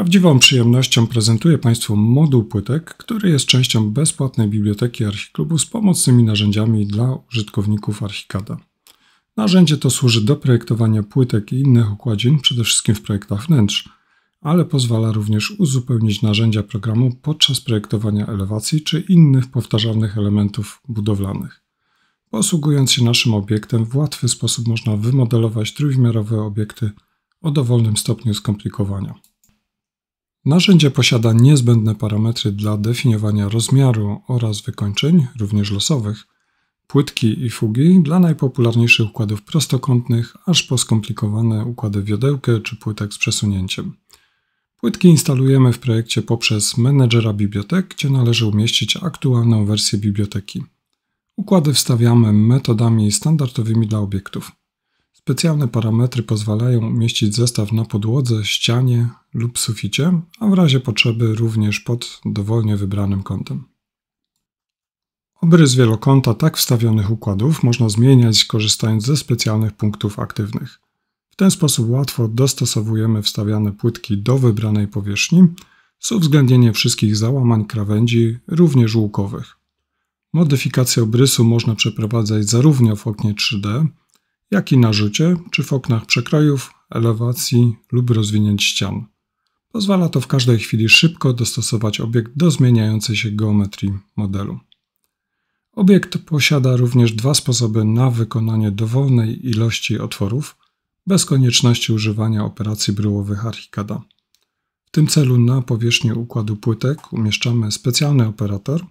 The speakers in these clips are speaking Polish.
prawdziwą przyjemnością prezentuję Państwu moduł płytek, który jest częścią bezpłatnej biblioteki Archiklubu z pomocnymi narzędziami dla użytkowników Archikada. Narzędzie to służy do projektowania płytek i innych układzin, przede wszystkim w projektach wnętrz, ale pozwala również uzupełnić narzędzia programu podczas projektowania elewacji czy innych powtarzalnych elementów budowlanych. Posługując się naszym obiektem, w łatwy sposób można wymodelować trójwymiarowe obiekty o dowolnym stopniu skomplikowania. Narzędzie posiada niezbędne parametry dla definiowania rozmiaru oraz wykończeń, również losowych, płytki i fugi dla najpopularniejszych układów prostokątnych, aż po skomplikowane układy wiodełkę czy płytek z przesunięciem. Płytki instalujemy w projekcie poprzez menedżera bibliotek, gdzie należy umieścić aktualną wersję biblioteki. Układy wstawiamy metodami standardowymi dla obiektów. Specjalne parametry pozwalają umieścić zestaw na podłodze, ścianie lub suficie, a w razie potrzeby również pod dowolnie wybranym kątem. Obrys wielokąta tak wstawionych układów można zmieniać korzystając ze specjalnych punktów aktywnych. W ten sposób łatwo dostosowujemy wstawiane płytki do wybranej powierzchni z uwzględnieniem wszystkich załamań krawędzi, również łukowych. Modyfikację obrysu można przeprowadzać zarówno w oknie 3D, jak i na rzucie czy w oknach przekrojów, elewacji lub rozwinięć ścian. Pozwala to w każdej chwili szybko dostosować obiekt do zmieniającej się geometrii modelu. Obiekt posiada również dwa sposoby na wykonanie dowolnej ilości otworów bez konieczności używania operacji bryłowych Archicada. W tym celu na powierzchni układu płytek umieszczamy specjalny operator –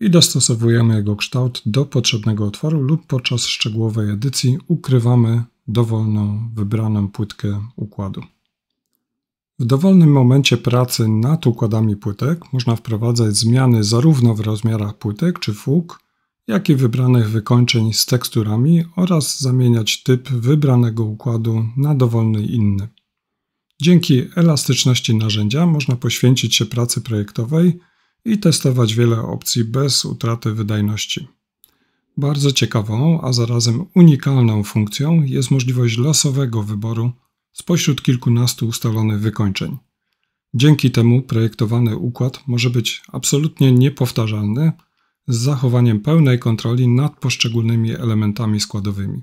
i dostosowujemy jego kształt do potrzebnego otworu lub podczas szczegółowej edycji ukrywamy dowolną wybraną płytkę układu. W dowolnym momencie pracy nad układami płytek można wprowadzać zmiany zarówno w rozmiarach płytek czy fug, jak i wybranych wykończeń z teksturami oraz zamieniać typ wybranego układu na dowolny inny. Dzięki elastyczności narzędzia można poświęcić się pracy projektowej – i testować wiele opcji bez utraty wydajności. Bardzo ciekawą, a zarazem unikalną funkcją jest możliwość losowego wyboru spośród kilkunastu ustalonych wykończeń. Dzięki temu projektowany układ może być absolutnie niepowtarzalny z zachowaniem pełnej kontroli nad poszczególnymi elementami składowymi.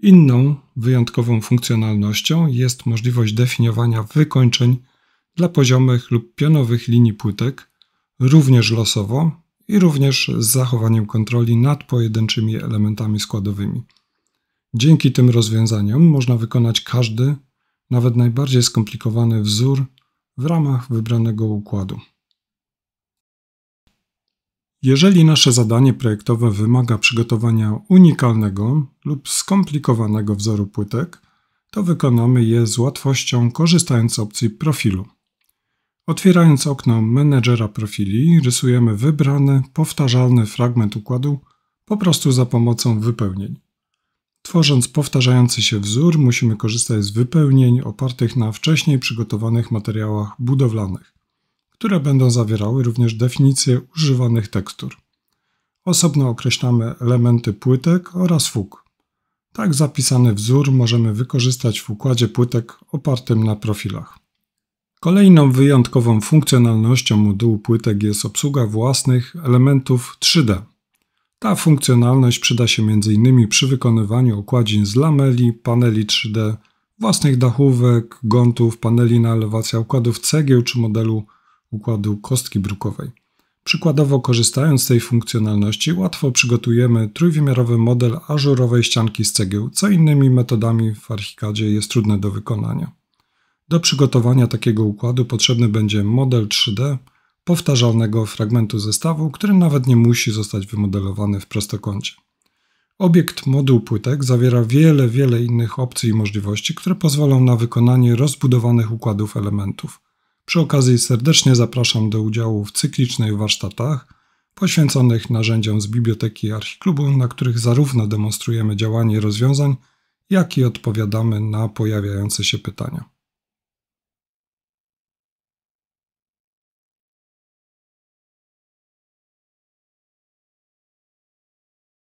Inną wyjątkową funkcjonalnością jest możliwość definiowania wykończeń dla poziomych lub pionowych linii płytek, również losowo i również z zachowaniem kontroli nad pojedynczymi elementami składowymi. Dzięki tym rozwiązaniom można wykonać każdy, nawet najbardziej skomplikowany wzór w ramach wybranego układu. Jeżeli nasze zadanie projektowe wymaga przygotowania unikalnego lub skomplikowanego wzoru płytek, to wykonamy je z łatwością korzystając z opcji profilu. Otwierając okno menedżera profili, rysujemy wybrany, powtarzalny fragment układu po prostu za pomocą wypełnień. Tworząc powtarzający się wzór, musimy korzystać z wypełnień opartych na wcześniej przygotowanych materiałach budowlanych, które będą zawierały również definicje używanych tekstur. Osobno określamy elementy płytek oraz fug. Tak zapisany wzór możemy wykorzystać w układzie płytek opartym na profilach. Kolejną wyjątkową funkcjonalnością modułu płytek jest obsługa własnych elementów 3D. Ta funkcjonalność przyda się m.in. przy wykonywaniu okładzin z lameli, paneli 3D, własnych dachówek, gątów, paneli na elewację układów cegieł czy modelu układu kostki brukowej. Przykładowo korzystając z tej funkcjonalności łatwo przygotujemy trójwymiarowy model ażurowej ścianki z cegieł, co innymi metodami w Archicadzie jest trudne do wykonania. Do przygotowania takiego układu potrzebny będzie model 3D powtarzalnego fragmentu zestawu, który nawet nie musi zostać wymodelowany w prostokącie. Obiekt moduł płytek zawiera wiele, wiele innych opcji i możliwości, które pozwolą na wykonanie rozbudowanych układów elementów. Przy okazji serdecznie zapraszam do udziału w cyklicznych warsztatach poświęconych narzędziom z biblioteki Archiklubu, na których zarówno demonstrujemy działanie rozwiązań, jak i odpowiadamy na pojawiające się pytania.